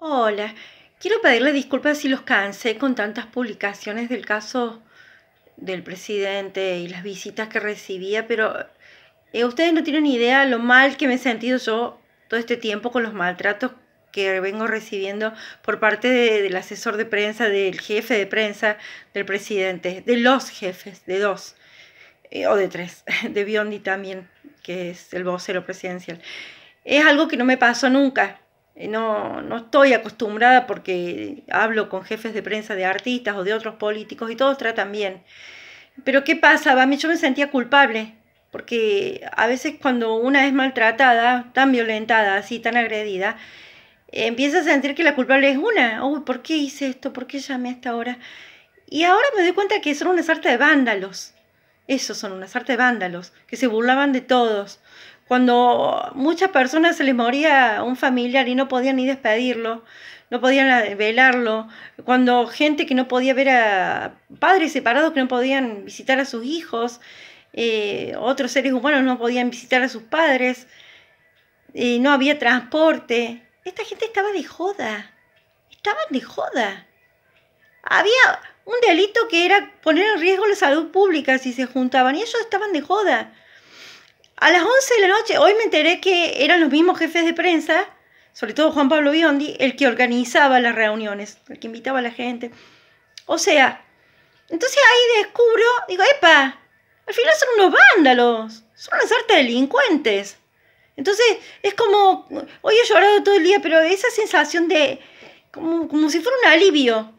Hola, quiero pedirle disculpas si los cansé con tantas publicaciones del caso del presidente y las visitas que recibía, pero eh, ustedes no tienen idea lo mal que me he sentido yo todo este tiempo con los maltratos que vengo recibiendo por parte del asesor de prensa, del jefe de prensa, del presidente, de los jefes, de dos eh, o de tres, de Biondi también, que es el vocero presidencial. Es algo que no me pasó nunca eh, no, estoy acostumbrada porque hablo con jefes de prensa de artistas o de otros políticos y todos tratan bien. Pero ¿qué pasaba A mí yo me sentía culpable, porque a veces cuando una es maltratada, tan violentada, así, tan agredida, empieza a sentir que la culpable es una. Uy, ¿por qué hice esto? ¿Por qué llamé a ahora Y ahora me doy cuenta que son unas artes de vándalos. Esos son unas artes de vándalos, que se burlaban de todos. Cuando muchas personas se les moría un familiar y no podían ni despedirlo, no podían velarlo, cuando gente que no podía ver a padres separados que no podían visitar a sus hijos, eh, otros seres humanos no podían visitar a sus padres, Y no había transporte. Esta gente estaba de joda, estaban de joda. Había un delito que era poner en riesgo la salud pública si se juntaban y ellos estaban de joda. A las 11 de la noche, hoy me enteré que eran los mismos jefes de prensa, sobre todo Juan Pablo Biondi, el que organizaba las reuniones, el que invitaba a la gente. O sea, entonces ahí descubro, digo, epa, al final son unos vándalos, son una sarta de delincuentes. Entonces es como, hoy he llorado todo el día, pero esa sensación de, como, como si fuera un alivio.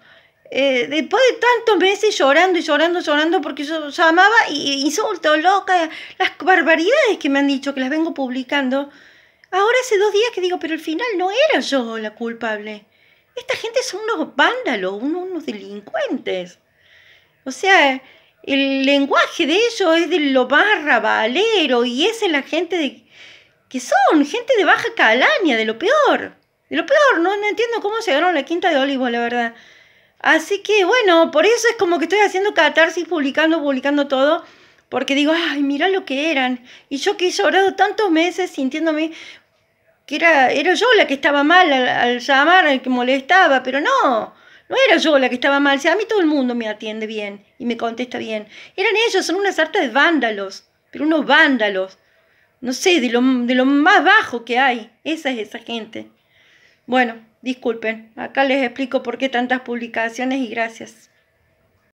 Eh, después de tantos meses llorando y llorando, llorando, porque yo llamaba y insulto, loca, las barbaridades que me han dicho, que las vengo publicando. Ahora hace dos días que digo, pero al final no era yo la culpable. Esta gente son unos vándalos, unos, delincuentes. O sea, el lenguaje de ellos es de lo más rabalero, y esa es la gente de, que son, gente de baja calaña, de lo peor. De lo peor, no, entiendo cómo llegaron a la quinta de Olivo, la verdad. Así que bueno, por eso es como que estoy haciendo catarsis, publicando, publicando todo, porque digo, ay, mira lo que eran. Y yo que he llorado tantos meses sintiéndome que era, era yo la que estaba mal al, llamar, al que molestaba, pero no, no era yo la que estaba mal. O sea, a mí todo el mundo me atiende bien y me contesta bien. Eran ellos, son unas artes de vándalos, pero unos vándalos. No sé, de de lo más bajo que hay. Esa es esa gente. Bueno. Disculpen, acá les explico por qué tantas publicaciones y gracias.